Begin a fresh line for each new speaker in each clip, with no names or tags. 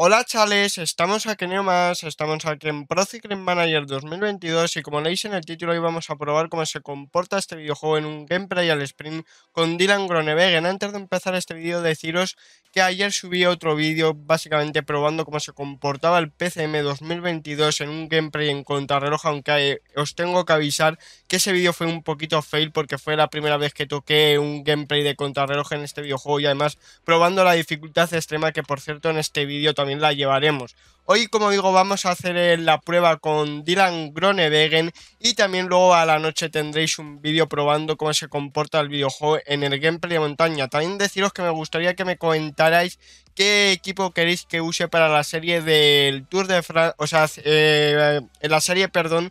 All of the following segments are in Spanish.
Hola chales, estamos aquí en e más, estamos aquí en Procicrim Manager 2022 y como leéis en el título hoy vamos a probar cómo se comporta este videojuego en un gameplay al sprint con Dylan Gronevegen. Antes de empezar este vídeo deciros que ayer subí otro vídeo básicamente probando cómo se comportaba el PCM 2022 en un gameplay en contrarreloj, aunque eh, os tengo que avisar que ese vídeo fue un poquito fail porque fue la primera vez que toqué un gameplay de contrarreloj en este videojuego y además probando la dificultad extrema que por cierto en este vídeo también la llevaremos. Hoy, como digo, vamos a hacer eh, la prueba con Dylan Gronewegen y también luego a la noche tendréis un vídeo probando cómo se comporta el videojuego en el gameplay de montaña. También deciros que me gustaría que me comentarais qué equipo queréis que use para la serie del Tour de Francia, o sea, eh, en la serie, perdón,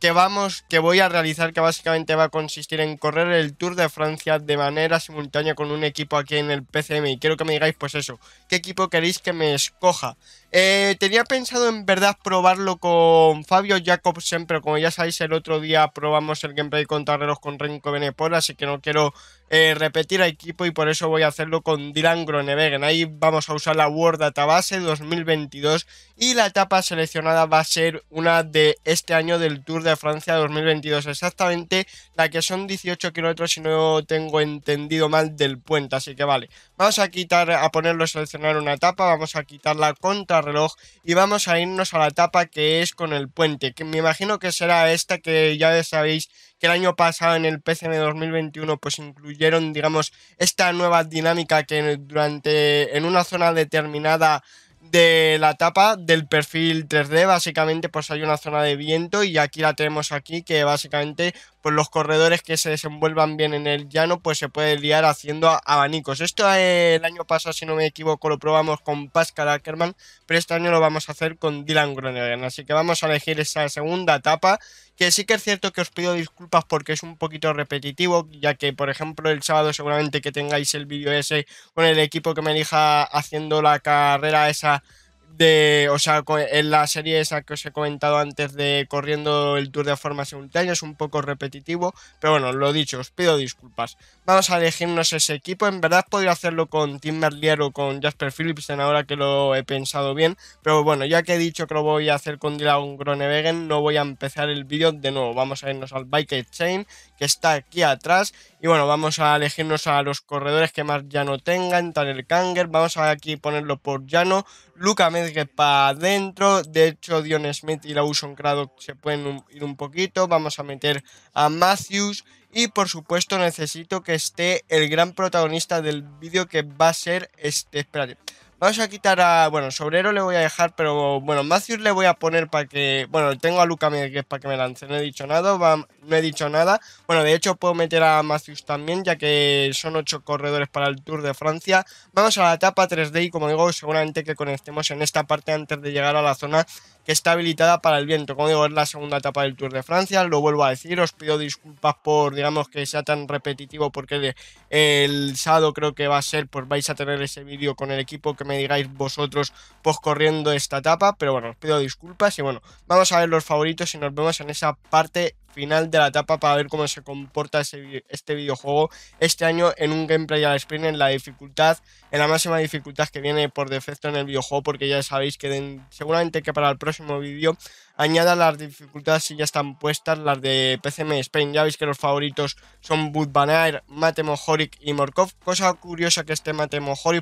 que vamos, que voy a realizar, que básicamente va a consistir en correr el Tour de Francia de manera simultánea con un equipo aquí en el PCM. Y quiero que me digáis, pues eso, ¿qué equipo queréis que me escoja? Eh, tenía pensado en verdad probarlo con Fabio Jacobsen, pero como ya sabéis, el otro día probamos el gameplay con Tarreros con Renko Benepol, así que no quiero eh, repetir a equipo y por eso voy a hacerlo con Dylan Groenewegen. Ahí vamos a usar la World Database 2022 y la etapa seleccionada va a ser una de este año del Tour de Francia 2022, exactamente la que son 18 kilómetros, si no tengo entendido mal, del puente, así que vale. Vamos a quitar, a ponerlo, seleccionar una etapa, vamos a quitar la contrarreloj y vamos a irnos a la etapa que es con el puente, que me imagino que será esta que ya sabéis que el año pasado en el PCM 2021 pues incluyeron, digamos, esta nueva dinámica que durante, en una zona determinada de la etapa del perfil 3D. Básicamente, pues hay una zona de viento y aquí la tenemos aquí, que básicamente, pues los corredores que se desenvuelvan bien en el llano, pues se puede liar haciendo abanicos. Esto eh, el año pasado, si no me equivoco, lo probamos con Pascal Ackerman, pero este año lo vamos a hacer con Dylan Groenewegen. Así que vamos a elegir esa segunda etapa, que sí que es cierto que os pido disculpas porque es un poquito repetitivo, ya que, por ejemplo, el sábado seguramente que tengáis el vídeo ese con el equipo que me elija haciendo la carrera esa de, o sea, en la serie esa que os he comentado antes de corriendo el tour de forma simultánea, es un poco repetitivo, pero bueno, lo dicho, os pido disculpas. Vamos a elegirnos ese equipo, en verdad podría hacerlo con Tim Merlier o con Jasper Philipsen ahora que lo he pensado bien, pero bueno, ya que he dicho que lo voy a hacer con Dylan Groenewegen, no voy a empezar el vídeo de nuevo, vamos a irnos al Bike Chain que está aquí atrás, y bueno, vamos a elegirnos a los corredores que más llano tengan, tal el Kanger, vamos a aquí ponerlo por llano, Luca Med que para adentro. De hecho, Dion Smith y Uson Crado se pueden ir un poquito. Vamos a meter a Matthews. Y por supuesto, necesito que esté el gran protagonista del vídeo que va a ser este. Espérate. Vamos a quitar a... Bueno, Sobrero le voy a dejar, pero bueno, Matthews le voy a poner para que... Bueno, tengo a Luca que es para que me lance, no he dicho nada, no he dicho nada. Bueno, de hecho puedo meter a Matthews también, ya que son ocho corredores para el Tour de Francia. Vamos a la etapa 3D y como digo, seguramente que conectemos en esta parte antes de llegar a la zona que está habilitada para el viento. Como digo, es la segunda etapa del Tour de Francia, lo vuelvo a decir, os pido disculpas por, digamos, que sea tan repetitivo porque el sábado creo que va a ser, pues vais a tener ese vídeo con el equipo que me digáis vosotros, pues corriendo esta etapa, pero bueno, os pido disculpas y bueno, vamos a ver los favoritos y nos vemos en esa parte final de la etapa para ver cómo se comporta este videojuego este año en un gameplay al sprint en la dificultad, en la máxima dificultad que viene por defecto en el videojuego, porque ya sabéis que seguramente que para el próximo vídeo añada las dificultades si ya están puestas, las de PCM Spain. Ya veis que los favoritos son Budbanair, Mate Mohoric y Morkov. Cosa curiosa que esté Mate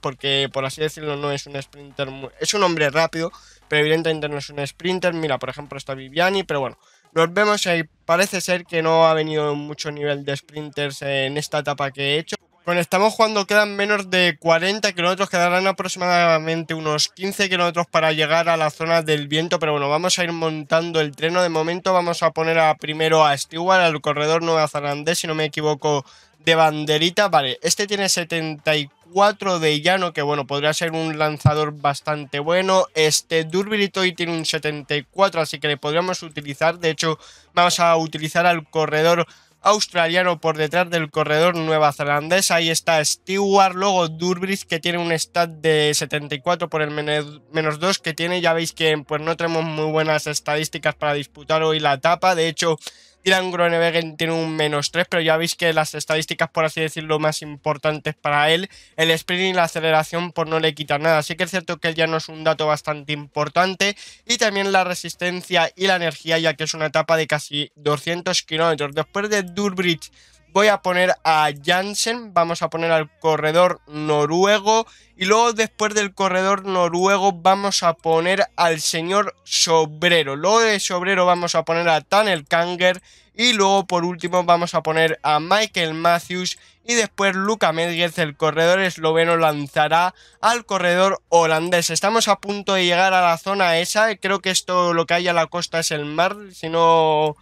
porque por así decirlo, no es un sprinter, es un hombre rápido, pero evidentemente no es un sprinter. Mira, por ejemplo, está Viviani, pero bueno, nos vemos ahí Parece ser que no ha venido mucho nivel de sprinters en esta etapa que he hecho. Bueno, estamos jugando quedan menos de 40 kilómetros, quedarán aproximadamente unos 15 kilómetros para llegar a la zona del viento, pero bueno, vamos a ir montando el treno. De momento vamos a poner a primero a Stewart, al corredor nueva Zarandés, si no me equivoco, de banderita. Vale, este tiene 74 de llano, que bueno, podría ser un lanzador bastante bueno. Este y tiene un 74, así que le podríamos utilizar. De hecho, vamos a utilizar al corredor australiano por detrás del corredor nueva zelandés. Ahí está Stewart, luego Durbridge que tiene un stat de 74 por el menos 2 que tiene. Ya veis que pues no tenemos muy buenas estadísticas para disputar hoy la etapa. De hecho, Dylan Groenewegen tiene un menos 3, pero ya veis que las estadísticas, por así decirlo, más importantes para él, el sprint y la aceleración, por pues no le quitan nada. Así que es cierto que él ya no es un dato bastante importante. Y también la resistencia y la energía, ya que es una etapa de casi 200 kilómetros. Después de Durbridge Voy a poner a Jansen, vamos a poner al corredor noruego y luego después del corredor noruego vamos a poner al señor Sobrero. Luego de Sobrero vamos a poner a Tanel Kanger y luego por último vamos a poner a Michael Matthews y después Luca Medguez, el corredor esloveno, lanzará al corredor holandés. Estamos a punto de llegar a la zona esa, creo que esto lo que hay a la costa es el mar, si no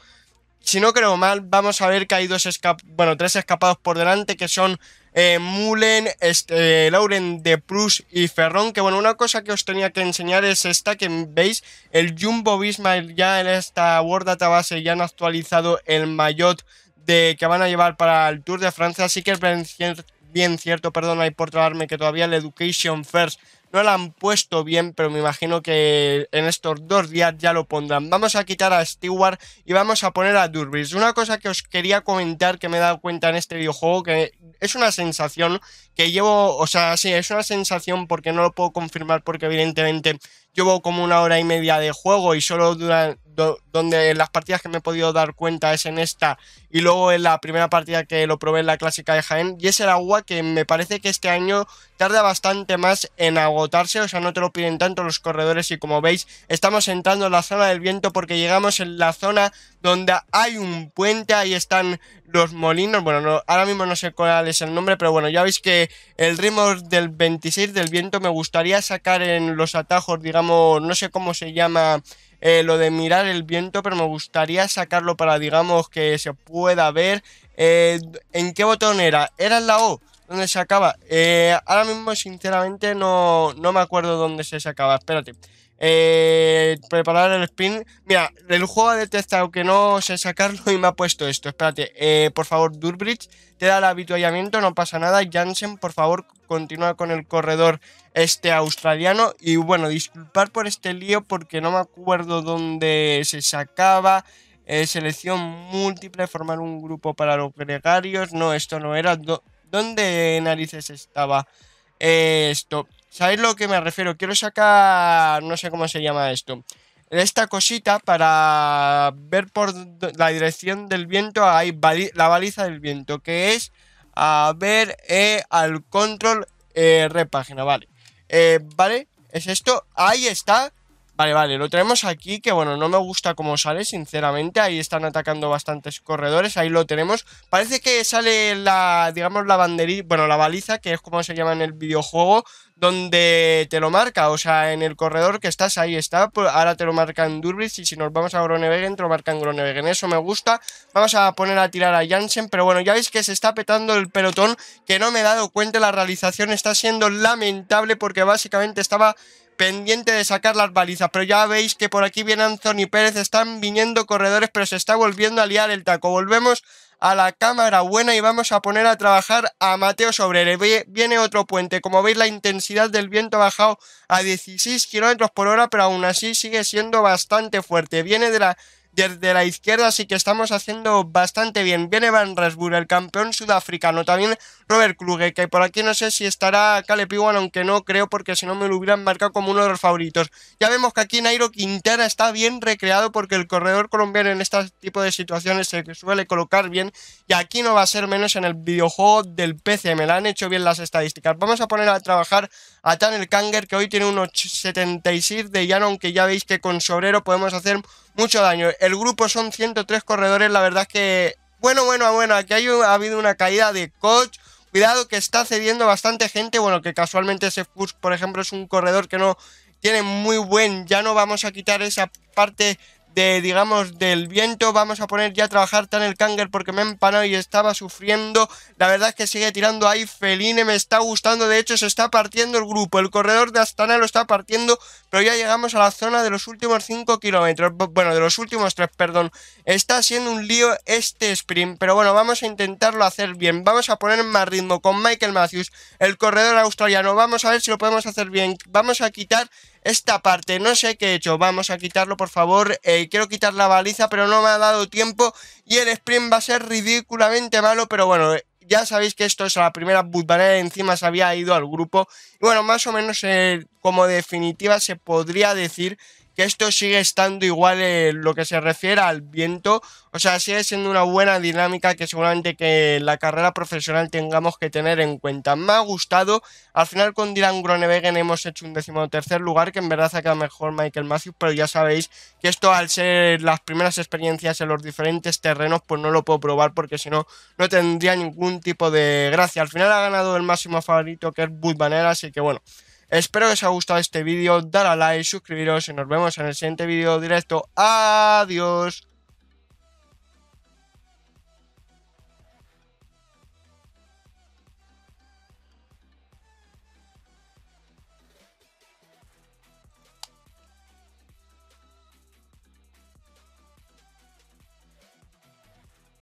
si no creo mal, vamos a ver que hay bueno, tres escapados por delante que son eh, Mullen, este, eh, Lauren de Prus y Ferrón. Que bueno, una cosa que os tenía que enseñar es esta que veis, el Jumbo Visma ya en esta World Database ya han actualizado el maillot de, que van a llevar para el Tour de Francia. Así que es bien, cierto, perdón ahí por trabarme, que todavía el Education First no la han puesto bien, pero me imagino que en estos dos días ya lo pondrán. Vamos a quitar a Stewart y vamos a poner a Durvis Una cosa que os quería comentar que me he dado cuenta en este videojuego, que es una sensación que llevo, o sea, sí, es una sensación porque no lo puedo confirmar porque evidentemente llevo como una hora y media de juego y solo donde las partidas que me he podido dar cuenta es en esta y luego en la primera partida que lo probé en la clásica de Jaén y es el agua que me parece que este año tarda bastante más en agotarse, o sea no te lo piden tanto los corredores y como veis estamos entrando en la zona del viento porque llegamos en la zona donde hay un puente, ahí están los molinos, bueno, ahora mismo no sé cuál es el nombre, pero bueno, ya veis que el ritmo del 26 del viento me gustaría sacar en los atajos, digamos, no sé cómo se llama eh, lo de mirar el viento, pero me gustaría sacarlo para, digamos, que se pueda ver. Eh, ¿En qué botón era? ¿Era en la O? donde se acaba? Eh, ahora mismo, sinceramente, no, no me acuerdo dónde se sacaba. Espérate. Eh, preparar el spin Mira, el juego ha detectado que no sé sacarlo y me ha puesto esto. Espérate, eh, por favor, Durbridge, te da el habituallamiento, no pasa nada. Jansen, por favor, continúa con el corredor este australiano. Y bueno, disculpar por este lío porque no me acuerdo dónde se sacaba. Eh, selección múltiple, formar un grupo para los gregarios. No, esto no era. ¿Dónde narices estaba? esto. ¿Sabéis lo que me refiero? Quiero sacar, no sé cómo se llama esto, esta cosita para ver por la dirección del viento, ahí, la baliza del viento, que es a ver eh, al control eh, repágina, vale. Eh, vale, es esto, ahí está. Vale, vale, lo tenemos aquí, que bueno, no me gusta cómo sale, sinceramente. Ahí están atacando bastantes corredores, ahí lo tenemos. Parece que sale la, digamos, la banderita, bueno, la baliza, que es como se llama en el videojuego, donde te lo marca, o sea, en el corredor que estás, ahí está. Pues ahora te lo marca en Durbridge y si nos vamos a Gronevegen te lo marca en Eso me gusta. Vamos a poner a tirar a Jansen, pero bueno, ya veis que se está petando el pelotón, que no me he dado cuenta, la realización está siendo lamentable porque básicamente estaba pendiente de sacar las balizas. Pero ya veis que por aquí viene Anthony Pérez, están viniendo corredores, pero se está volviendo a liar el taco. Volvemos a la cámara buena y vamos a poner a trabajar a Mateo Sobrere. Viene otro puente, como veis la intensidad del viento ha bajado a 16 kilómetros por hora, pero aún así sigue siendo bastante fuerte. Viene de la, la izquierda, así que estamos haciendo bastante bien. Viene Van Rasburg, el campeón sudafricano, también Robert Kluge, que por aquí no sé si estará Caleb Ewan, aunque no creo, porque si no me lo hubieran marcado como uno de los favoritos. Ya vemos que aquí Nairo Quintera está bien recreado, porque el corredor colombiano en este tipo de situaciones se suele colocar bien, y aquí no va a ser menos en el videojuego del PC, me la han hecho bien las estadísticas. Vamos a poner a trabajar a Tanner Kanger, que hoy tiene unos 76 de llano, aunque ya veis que con Sobrero podemos hacer mucho daño. El grupo son 103 corredores, la verdad es que... Bueno, bueno, bueno, aquí hay, ha habido una caída de coach, Cuidado que está cediendo bastante gente. Bueno, que casualmente ese Fusk, por ejemplo, es un corredor que no tiene muy buen. Ya no vamos a quitar esa parte de, digamos, del viento. Vamos a poner ya a trabajar tan el Kanger porque me he empanado y estaba sufriendo. La verdad es que sigue tirando ahí Feline, me está gustando. De hecho, se está partiendo el grupo. El corredor de Astana lo está partiendo, pero ya llegamos a la zona de los últimos 5 kilómetros. Bueno, de los últimos 3, perdón. Está siendo un lío este sprint, pero bueno, vamos a intentarlo hacer bien. Vamos a poner más ritmo con Michael Matthews, el corredor australiano. Vamos a ver si lo podemos hacer bien. Vamos a quitar esta parte, no sé qué he hecho, vamos a quitarlo por favor, eh, quiero quitar la baliza pero no me ha dado tiempo y el sprint va a ser ridículamente malo, pero bueno, eh, ya sabéis que esto es la primera encima se había ido al grupo. bueno, más o menos eh, como definitiva se podría decir que esto sigue estando igual en lo que se refiere al viento. O sea, sigue siendo una buena dinámica que seguramente que la carrera profesional tengamos que tener en cuenta. Me ha gustado. Al final con Dylan Gronewegen hemos hecho un decimotercer lugar, que en verdad ha quedado mejor Michael Matthews, pero ya sabéis que esto al ser las primeras experiencias en los diferentes terrenos, pues no lo puedo probar porque si no, no tendría ningún tipo de gracia. Al final ha ganado el máximo favorito que es Bud así que bueno. Espero que os haya gustado este vídeo, dar a like, suscribiros y nos vemos en el siguiente vídeo directo. Adiós.